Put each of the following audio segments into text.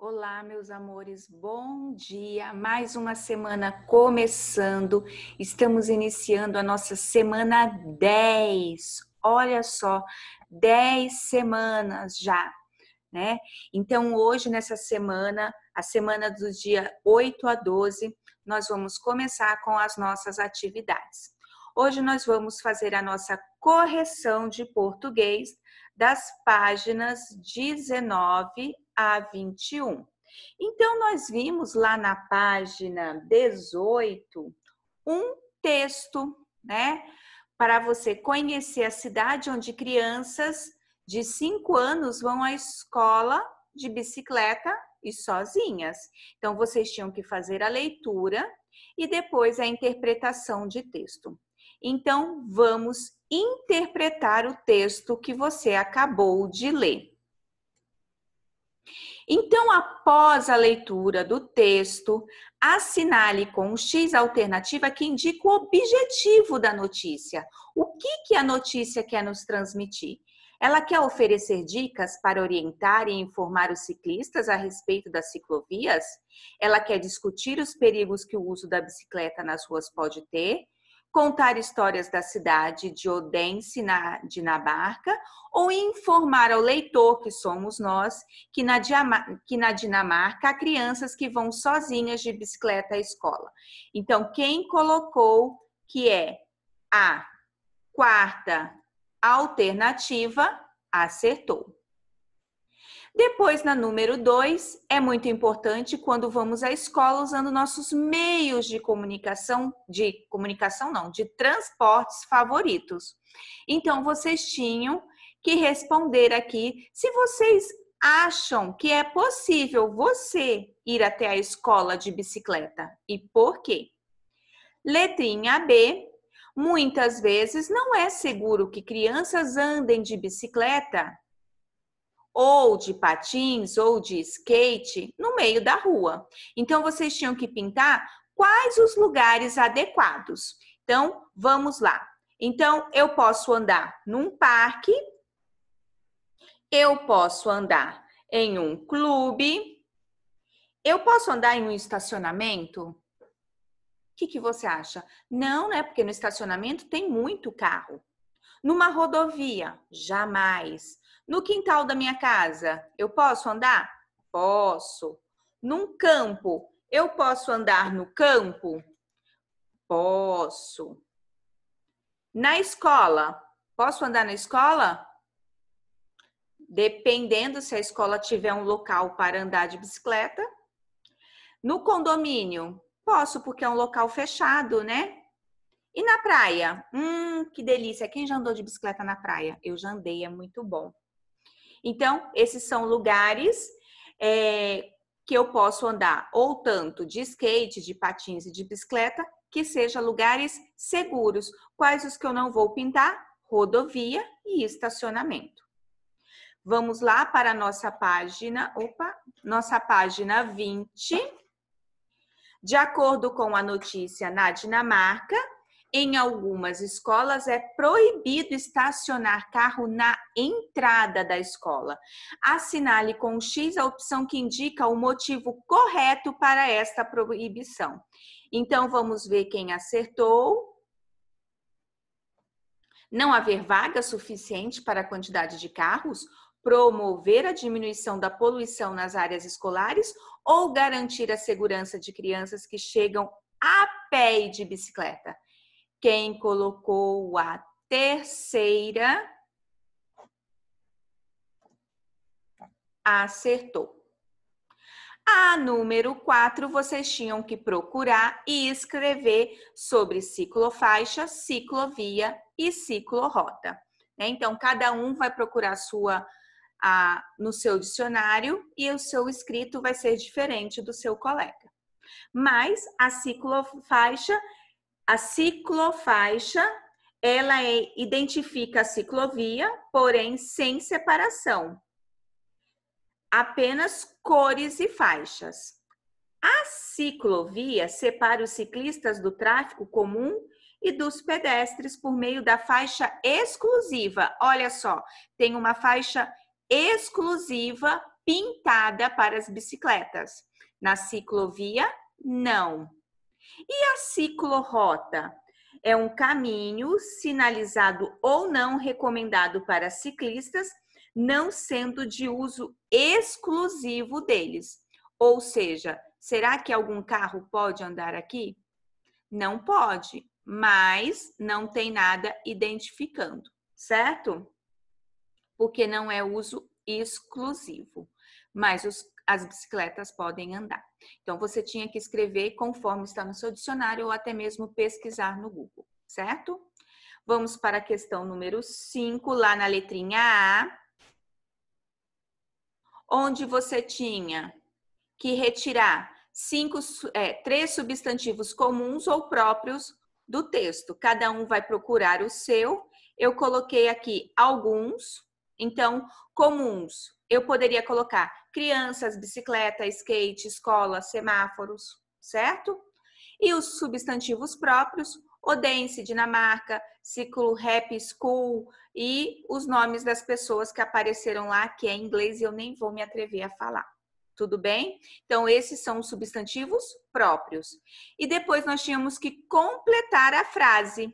Olá, meus amores, bom dia! Mais uma semana começando, estamos iniciando a nossa semana 10. Olha só, 10 semanas já, né? Então, hoje, nessa semana, a semana do dia 8 a 12, nós vamos começar com as nossas atividades. Hoje, nós vamos fazer a nossa correção de português das páginas 19 a 21. Então, nós vimos lá na página 18 um texto, né? Para você conhecer a cidade onde crianças de 5 anos vão à escola de bicicleta e sozinhas. Então, vocês tinham que fazer a leitura e depois a interpretação de texto. Então, vamos interpretar o texto que você acabou de ler. Então, após a leitura do texto, assinale com um X alternativa que indica o objetivo da notícia. O que, que a notícia quer nos transmitir? Ela quer oferecer dicas para orientar e informar os ciclistas a respeito das ciclovias? Ela quer discutir os perigos que o uso da bicicleta nas ruas pode ter? contar histórias da cidade de Odense, na Dinamarca, ou informar ao leitor, que somos nós, que na, que na Dinamarca há crianças que vão sozinhas de bicicleta à escola. Então, quem colocou que é a quarta alternativa acertou. Depois, na número 2, é muito importante quando vamos à escola usando nossos meios de comunicação, de comunicação não, de transportes favoritos. Então, vocês tinham que responder aqui se vocês acham que é possível você ir até a escola de bicicleta e por quê? Letrinha B. Muitas vezes não é seguro que crianças andem de bicicleta ou de patins ou de skate no meio da rua. Então vocês tinham que pintar quais os lugares adequados. Então, vamos lá. Então, eu posso andar num parque, eu posso andar em um clube, eu posso andar em um estacionamento? O que, que você acha? Não, né? Porque no estacionamento tem muito carro. Numa rodovia, jamais. No quintal da minha casa, eu posso andar? Posso. Num campo, eu posso andar no campo? Posso. Na escola, posso andar na escola? Dependendo se a escola tiver um local para andar de bicicleta. No condomínio, posso, porque é um local fechado, né? E na praia? Hum, que delícia! Quem já andou de bicicleta na praia? Eu já andei, é muito bom. Então, esses são lugares é, que eu posso andar ou tanto de skate, de patins e de bicicleta, que sejam lugares seguros. Quais os que eu não vou pintar? Rodovia e estacionamento. Vamos lá para a nossa página, opa, nossa página 20. De acordo com a notícia na Dinamarca, em algumas escolas é proibido estacionar carro na entrada da escola. Assinale com X a opção que indica o motivo correto para esta proibição. Então vamos ver quem acertou. Não haver vaga suficiente para a quantidade de carros, promover a diminuição da poluição nas áreas escolares ou garantir a segurança de crianças que chegam a pé e de bicicleta. Quem colocou a terceira acertou. A número 4, vocês tinham que procurar e escrever sobre ciclofaixa, ciclovia e ciclorota. Né? Então, cada um vai procurar sua a, no seu dicionário e o seu escrito vai ser diferente do seu colega. Mas a ciclofaixa a ciclofaixa, ela é, identifica a ciclovia, porém sem separação. Apenas cores e faixas. A ciclovia separa os ciclistas do tráfego comum e dos pedestres por meio da faixa exclusiva. Olha só, tem uma faixa exclusiva pintada para as bicicletas. Na ciclovia, não. E a ciclorrota? É um caminho sinalizado ou não recomendado para ciclistas, não sendo de uso exclusivo deles. Ou seja, será que algum carro pode andar aqui? Não pode, mas não tem nada identificando, certo? Porque não é uso exclusivo. Mas os as bicicletas podem andar. Então, você tinha que escrever conforme está no seu dicionário ou até mesmo pesquisar no Google, certo? Vamos para a questão número 5, lá na letrinha A, onde você tinha que retirar cinco, é, três substantivos comuns ou próprios do texto. Cada um vai procurar o seu. Eu coloquei aqui alguns, então, comuns, eu poderia colocar crianças, bicicleta, skate, escola, semáforos, certo? E os substantivos próprios, Odense, Dinamarca, Ciclo Rap School e os nomes das pessoas que apareceram lá, que é inglês e eu nem vou me atrever a falar. Tudo bem? Então, esses são os substantivos próprios. E depois nós tínhamos que completar a frase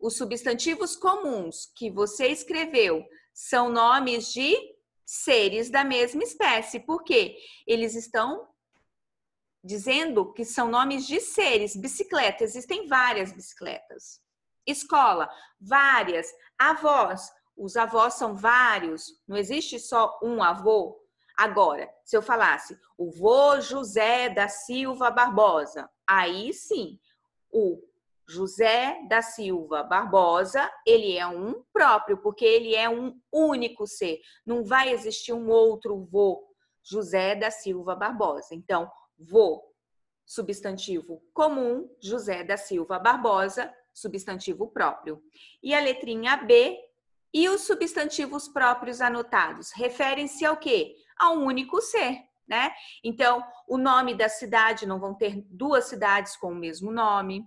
os substantivos comuns que você escreveu são nomes de seres da mesma espécie, porque eles estão dizendo que são nomes de seres. Bicicleta, existem várias bicicletas. Escola, várias. Avós, os avós são vários, não existe só um avô. Agora, se eu falasse o vô José da Silva Barbosa, aí sim, o José da Silva Barbosa, ele é um próprio, porque ele é um único ser. Não vai existir um outro vô José da Silva Barbosa. Então, vô, substantivo comum, José da Silva Barbosa, substantivo próprio. E a letrinha B e os substantivos próprios anotados referem-se ao quê? A um único ser, né? Então, o nome da cidade não vão ter duas cidades com o mesmo nome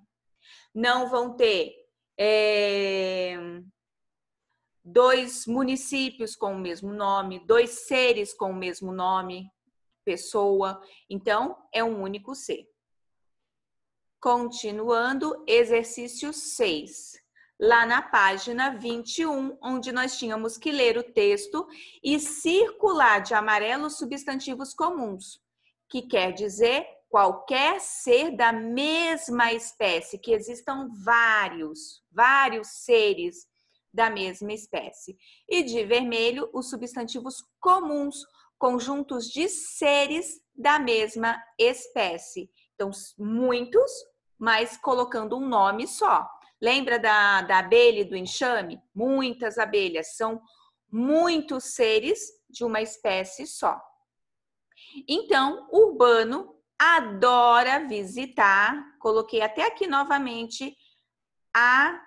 não vão ter é, dois municípios com o mesmo nome, dois seres com o mesmo nome, pessoa. Então, é um único ser. Continuando, exercício 6. Lá na página 21, onde nós tínhamos que ler o texto e circular de amarelo substantivos comuns, que quer dizer qualquer ser da mesma espécie, que existam vários, vários seres da mesma espécie. E de vermelho, os substantivos comuns, conjuntos de seres da mesma espécie. Então, muitos, mas colocando um nome só. Lembra da, da abelha e do enxame? Muitas abelhas, são muitos seres de uma espécie só. Então, urbano adora visitar. Coloquei até aqui novamente a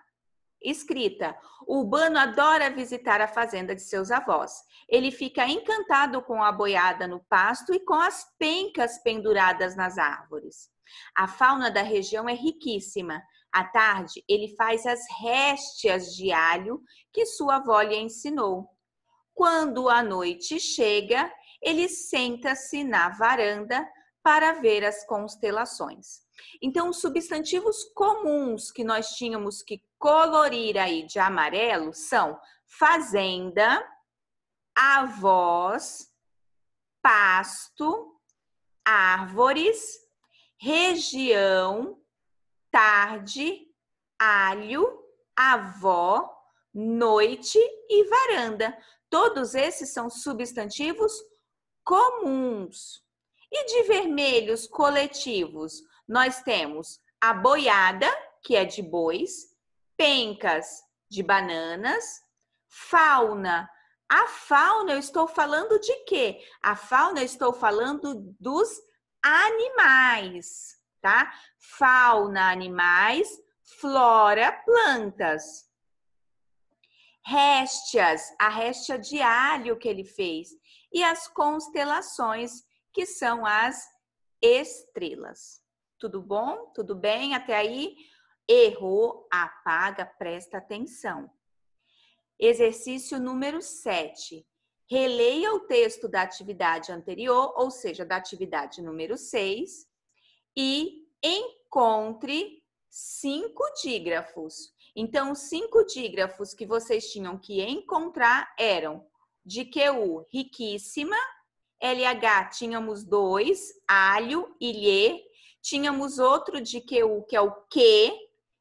escrita. O urbano adora visitar a fazenda de seus avós. Ele fica encantado com a boiada no pasto e com as pencas penduradas nas árvores. A fauna da região é riquíssima. À tarde, ele faz as réstias de alho que sua avó lhe ensinou. Quando a noite chega, ele senta-se na varanda para ver as constelações. Então, os substantivos comuns que nós tínhamos que colorir aí de amarelo são fazenda, avós, pasto, árvores, região, tarde, alho, avó, noite e varanda. Todos esses são substantivos comuns. E de vermelhos coletivos, nós temos a boiada, que é de bois, pencas de bananas, fauna. A fauna, eu estou falando de quê? A fauna, eu estou falando dos animais, tá? Fauna, animais, flora, plantas. Réstias, a réstia de alho que ele fez. E as constelações, que são as estrelas. Tudo bom? Tudo bem até aí? Errou, apaga, presta atenção. Exercício número 7. Releia o texto da atividade anterior, ou seja, da atividade número 6, e encontre cinco dígrafos. Então, os cinco dígrafos que vocês tinham que encontrar eram de QU riquíssima, LH tínhamos dois, alho, e lhe tínhamos outro de QU, que é o que,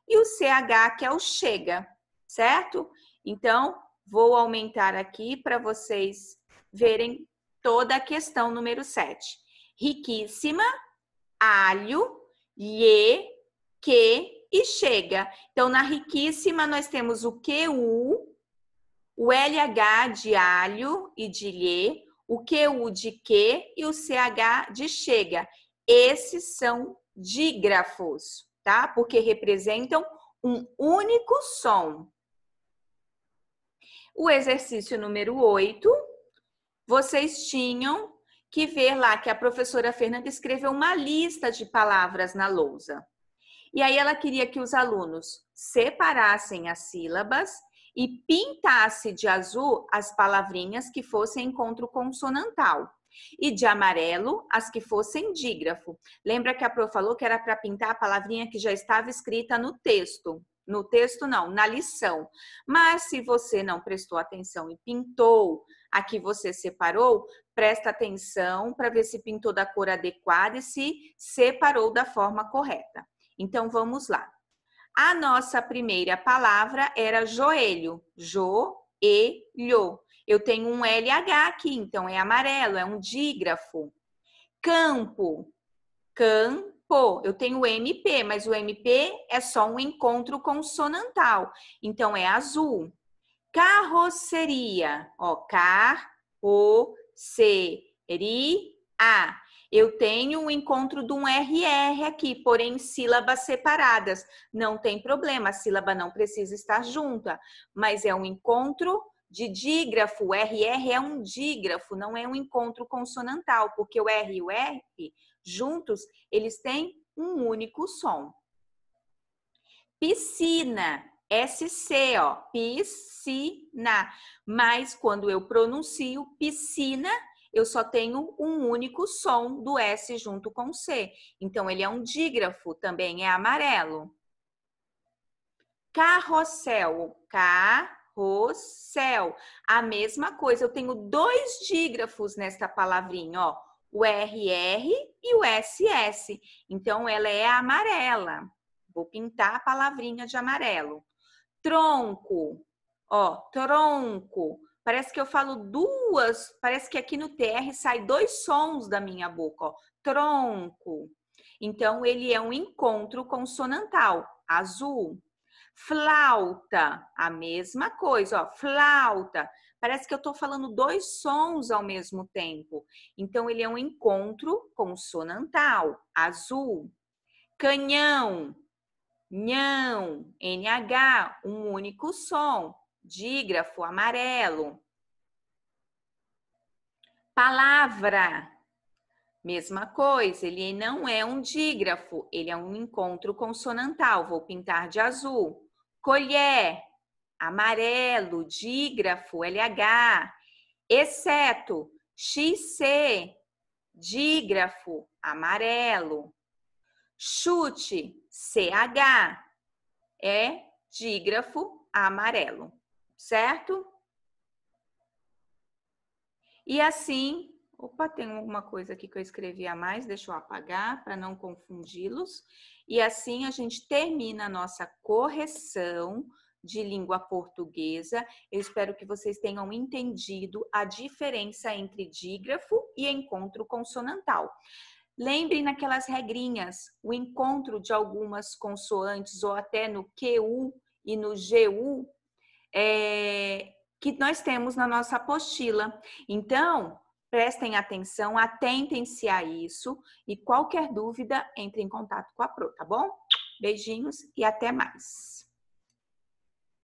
e o CH, que é o chega, certo? Então, vou aumentar aqui para vocês verem toda a questão número 7. Riquíssima, alho, lhe, que e chega. Então, na riquíssima, nós temos o QU, o LH de alho e de lhe, o QU de que e o CH de chega. Esses são dígrafos, tá? Porque representam um único som. O exercício número 8, vocês tinham que ver lá que a professora Fernanda escreveu uma lista de palavras na lousa. E aí ela queria que os alunos separassem as sílabas e pintasse de azul as palavrinhas que fossem encontro consonantal e de amarelo as que fossem dígrafo. Lembra que a Pro falou que era para pintar a palavrinha que já estava escrita no texto. No texto, não, na lição. Mas se você não prestou atenção e pintou a que você separou, presta atenção para ver se pintou da cor adequada e se separou da forma correta. Então, vamos lá. A nossa primeira palavra era joelho, jo e lho Eu tenho um LH aqui, então é amarelo, é um dígrafo. Campo, campo. Eu tenho MP, mas o MP é só um encontro consonantal, então é azul. Carroceria, ó, carroceria. Eu tenho o encontro de um RR aqui, porém sílabas separadas. Não tem problema, a sílaba não precisa estar junta, mas é um encontro de dígrafo. O RR é um dígrafo, não é um encontro consonantal, porque o R e o R juntos, eles têm um único som. Piscina, SC, ó, piscina. Mas quando eu pronuncio piscina, eu só tenho um único som do S junto com C. Então, ele é um dígrafo, também é amarelo. Carrossel, carrossel. A mesma coisa, eu tenho dois dígrafos nesta palavrinha, ó. O RR e o SS. Então, ela é amarela. Vou pintar a palavrinha de amarelo. Tronco, ó, tronco. Parece que eu falo duas, parece que aqui no TR sai dois sons da minha boca, ó. Tronco. Então ele é um encontro consonantal, azul. Flauta, a mesma coisa, ó, flauta. Parece que eu estou falando dois sons ao mesmo tempo. Então ele é um encontro consonantal, azul. Canhão, nhão, NH, um único som, dígrafo amarelo. Palavra, mesma coisa, ele não é um dígrafo, ele é um encontro consonantal, vou pintar de azul. Colher, amarelo, dígrafo, LH, exceto, XC, dígrafo, amarelo. Chute, CH, é dígrafo amarelo certo? E assim, opa, tem alguma coisa aqui que eu escrevi a mais, deixa eu apagar para não confundi-los. E assim a gente termina a nossa correção de língua portuguesa. Eu espero que vocês tenham entendido a diferença entre dígrafo e encontro consonantal. Lembrem naquelas regrinhas, o encontro de algumas consoantes ou até no QU e no GU é, que nós temos na nossa apostila. Então, prestem atenção, atentem-se a isso e qualquer dúvida, entre em contato com a Pro, tá bom? Beijinhos e até mais.